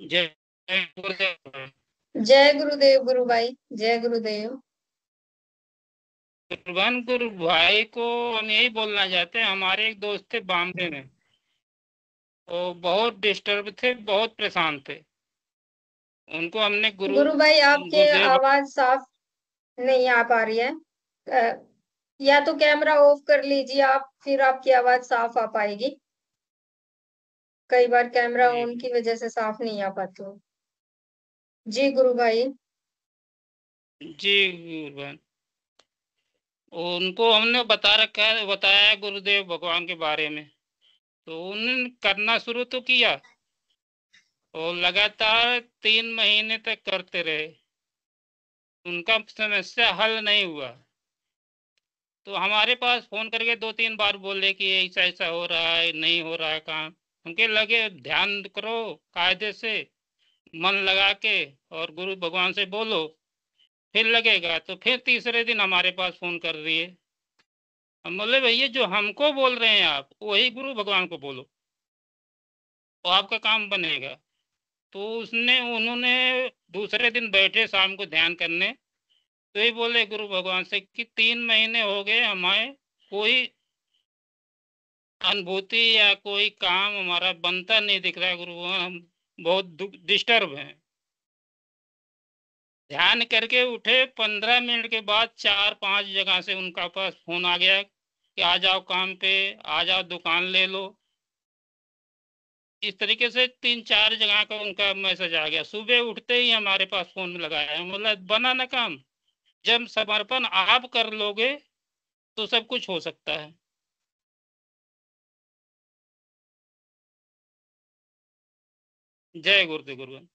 जय गुरुदेव गुरु भाई जय गुरुदेव कुर्बान गुरु भाई को हम यही बोलना चाहते हैं हमारे एक दोस्त थे बॉम्बे में वो बहुत डिस्टर्ब थे बहुत परेशान थे उनको हमने गुरु गुरु भाई आपके आवाज साफ नहीं आ पा रही है या तो कैमरा ऑफ कर लीजिए आप फिर आपकी आवाज साफ आ पाएगी कई बार कैमरा ऑन की वजह से साफ नहीं आ पाती हूँ जी गुरु भाई जी गुरु उनको हमने बता रखा है बताया गुरुदेव भगवान के बारे में तो उन्होंने करना शुरू तो किया और लगातार तीन महीने तक करते रहे उनका समस्या हल नहीं हुआ तो हमारे पास फोन करके दो तीन बार बोले कि ऐसा ऐसा हो रहा है नहीं हो रहा है काम उनके लगे ध्यान करो कायदे से मन लगा के और गुरु भगवान से बोलो फिर लगेगा तो फिर तीसरे दिन हमारे पास फोन कर दिए हम बोले भैया जो हमको बोल रहे हैं आप वही गुरु भगवान को बोलो तो आपका काम बनेगा तो उसने उन्होंने दूसरे दिन बैठे शाम को ध्यान करने तो ही बोले गुरु भगवान से कि तीन महीने हो गए हमारे कोई अनुभूति या कोई काम हमारा बनता नहीं दिख रहा गुरु हम बहुत डिस्टर्ब हैं ध्यान करके उठे पंद्रह मिनट के बाद चार पांच जगह से उनका पास फोन आ गया कि आ जाओ काम पे आ जाओ दुकान ले लो इस तरीके से तीन चार जगह का उनका मैसेज आ गया सुबह उठते ही हमारे पास फोन लगाया मतलब बना ना काम जब समर्पण आप कर लोगे तो सब कुछ हो सकता है जय गुरुदेव गुरुगण